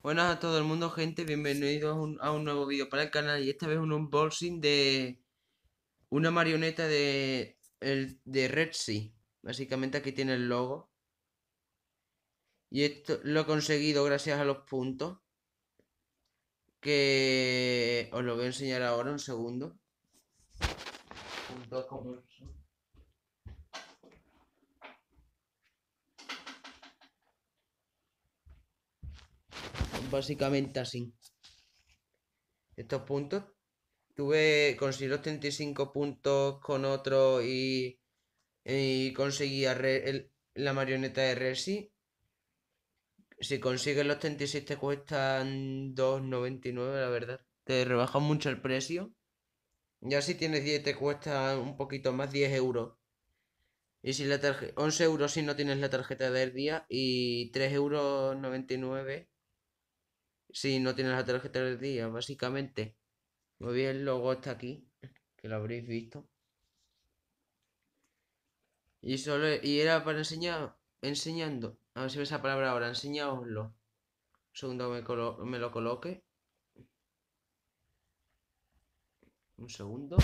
Buenas a todo el mundo gente, bienvenidos a un, nuevo vídeo para el canal y esta vez un unboxing de una marioneta de, el, de Red Sea. Básicamente aquí tiene el logo. Y esto lo he conseguido gracias a los puntos. Que os lo voy a enseñar ahora, un segundo. Puntos básicamente así. Estos puntos. Tuve, conseguí los 35 puntos con otro y, y conseguí la marioneta de Resi. Si consigues los 36 te cuestan 2,99, la verdad. Te rebaja mucho el precio. Ya si tienes 10 te cuesta un poquito más, 10 euros. Y si la tarjeta, 11 euros si no tienes la tarjeta del día y 3,99 euros si no tienes la tarjeta del día, básicamente. Muy bien, el logo está aquí, que lo habréis visto. Y solo y era para enseñar, enseñando. A ver si ve esa palabra ahora, enseñaoslo. Un segundo me, me lo coloque. Un segundo.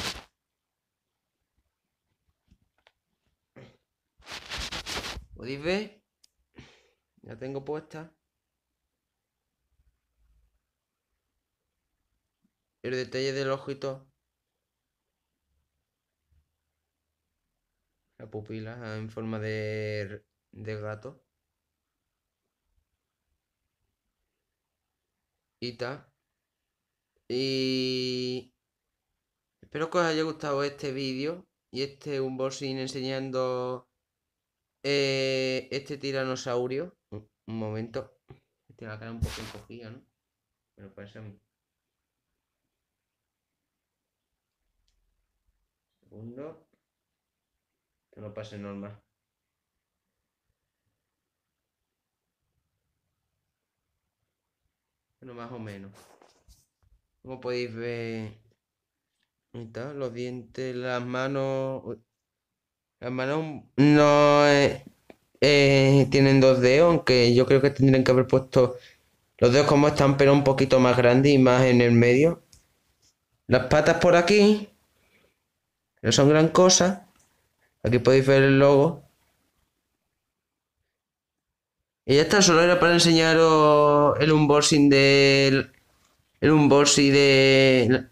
¿Podéis ver? Ya tengo puesta. El detalle del ojito. La pupila en forma de, gato. Y tal. Y... Espero que os haya gustado este vídeo y este unboxing enseñando eh, este tiranosaurio. Un, un momento. Tiene la cara un poco encogida, ¿no? Pero parece... uno Que no pase normal. Bueno, más o menos. Como podéis ver, los dientes, las manos... Las manos no eh, eh, tienen dos dedos, aunque yo creo que tendrían que haber puesto los dedos como están, pero un poquito más grandes y más en el medio. Las patas por aquí, no son gran cosa. Aquí podéis ver el logo. Y ya está, solo era para enseñaros el unboxing del... El unboxing de...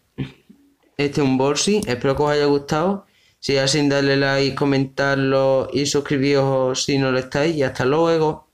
Este unboxing. Espero que os haya gustado. Si es así, darle like, comentarlo y suscribiros si no lo estáis. Y hasta luego.